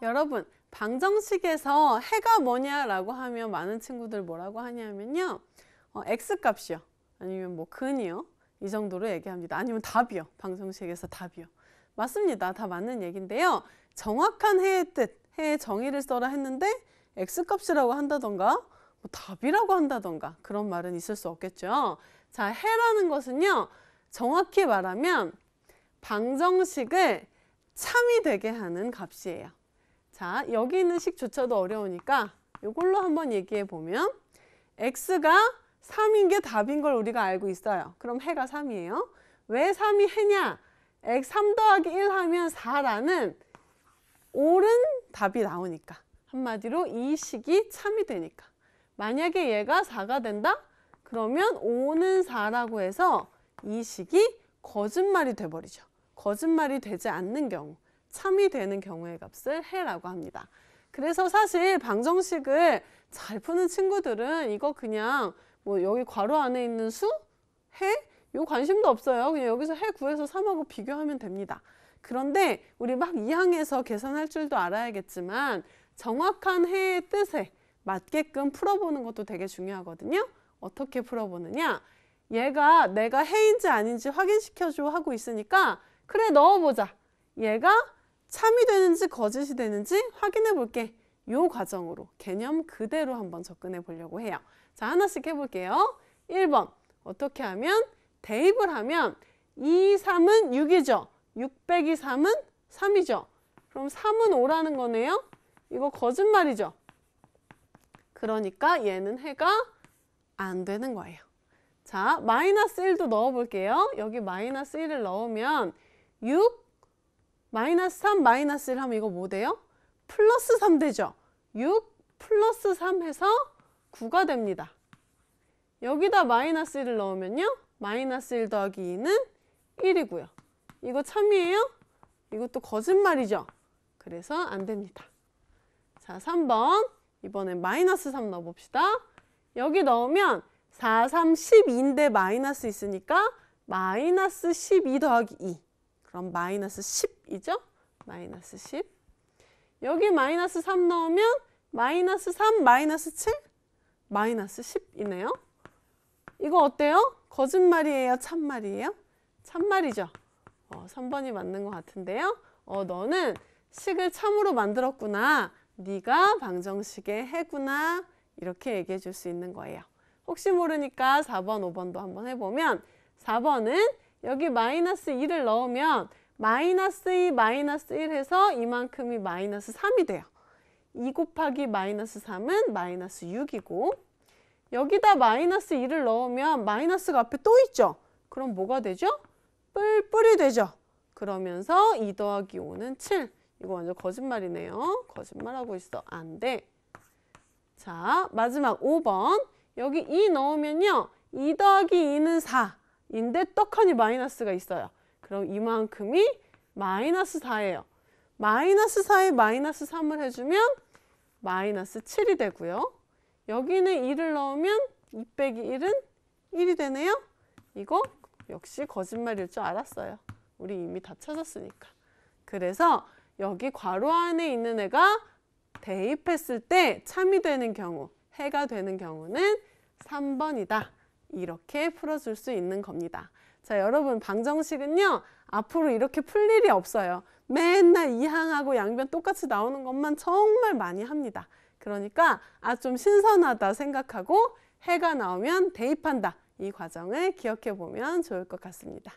여러분 방정식에서 해가 뭐냐라고 하면 많은 친구들 뭐라고 하냐면요. 어, x값이요. 아니면 뭐 근이요. 이 정도로 얘기합니다. 아니면 답이요. 방정식에서 답이요. 맞습니다. 다 맞는 얘기인데요. 정확한 해의 뜻, 해의 정의를 써라 했는데 x값이라고 한다던가 뭐 답이라고 한다던가 그런 말은 있을 수 없겠죠. 자, 해라는 것은요. 정확히 말하면 방정식을 참이 되게 하는 값이에요. 자, 여기 있는 식조차도 어려우니까 이걸로 한번 얘기해 보면 x가 3인 게 답인 걸 우리가 알고 있어요. 그럼 해가 3이에요. 왜 3이 해냐? x 3 더하기 1 하면 4라는 옳은 답이 나오니까. 한마디로 이 식이 3이 되니까. 만약에 얘가 4가 된다? 그러면 5는 4라고 해서 이 식이 거짓말이 돼버리죠. 거짓말이 되지 않는 경우. 참이 되는 경우의 값을 해라고 합니다. 그래서 사실 방정식을 잘 푸는 친구들은 이거 그냥 뭐 여기 괄호 안에 있는 수? 해? 이거 관심도 없어요. 그냥 여기서 해 구해서 3하고 비교하면 됩니다. 그런데 우리 막이항에서 계산할 줄도 알아야겠지만 정확한 해의 뜻에 맞게끔 풀어보는 것도 되게 중요하거든요. 어떻게 풀어보느냐? 얘가 내가 해인지 아닌지 확인시켜줘 하고 있으니까 그래 넣어보자. 얘가 참이 되는지 거짓이 되는지 확인해 볼게. 요 과정으로 개념 그대로 한번 접근해 보려고 해요. 자, 하나씩 해볼게요. 1번 어떻게 하면 대입을 하면 2, 3은 6이죠. 6 빼기 3은 3이죠. 그럼 3은 5라는 거네요. 이거 거짓말이죠. 그러니까 얘는 해가 안 되는 거예요. 자, 마이너스 1도 넣어볼게요. 여기 마이너스 1을 넣으면 6 마이너스 3, 마이너스 1 하면 이거 뭐 돼요? 플러스 3 되죠. 6 플러스 3 해서 9가 됩니다. 여기다 마이너스 1을 넣으면요. 마이너스 1 더하기 2는 1이고요. 이거 참이에요? 이것도 거짓말이죠. 그래서 안 됩니다. 자, 3번. 이번엔 마이너스 3 넣어봅시다. 여기 넣으면 4, 3, 12인데 마이너스 있으니까 마이너스 12 더하기 2. 그럼 마이너스 10이죠? 마이너스 10. 여기 마이너스 3 넣으면 마이너스 3, 마이너스 7, 마이너스 10이네요. 이거 어때요? 거짓말이에요? 참말이에요? 참말이죠. 어, 3번이 맞는 것 같은데요. 어, 너는 식을 참으로 만들었구나. 네가 방정식의 해구나. 이렇게 얘기해 줄 수 있는 거예요. 혹시 모르니까 4번, 5번도 한번 해보면 4번은 여기 마이너스 2를 넣으면 마이너스 2 마이너스 1 해서 이만큼이 마이너스 3이 돼요. 2 곱하기 마이너스 3은 마이너스 6이고 여기다 마이너스 2를 넣으면 마이너스가 앞에 또 있죠. 그럼 뭐가 되죠? 뿔뿔이 되죠. 그러면서 2 더하기 5는 7. 이거 완전 거짓말이네요. 거짓말하고 있어. 안 돼. 자, 마지막 5번. 여기 2 넣으면요. 2 더하기 2는 4. 인데 떡하니 마이너스가 있어요. 그럼 이만큼이 마이너스 4예요. 마이너스 4에 마이너스 3을 해주면 마이너스 7이 되고요. 여기는 2를 넣으면 2 빼기 1은 1이 되네요. 이거 역시 거짓말일 줄 알았어요. 우리 이미 다 찾았으니까. 그래서 여기 괄호 안에 있는 애가 대입했을 때 참이 되는 경우, 해가 되는 경우는 3번이다. 이렇게 풀어줄 수 있는 겁니다. 자, 여러분 방정식은요. 앞으로 이렇게 풀 일이 없어요. 맨날 이항하고 양변 똑같이 나오는 것만 정말 많이 합니다. 그러니까 아 좀 신선하다 생각하고 해가 나오면 대입한다. 이 과정을 기억해 보면 좋을 것 같습니다.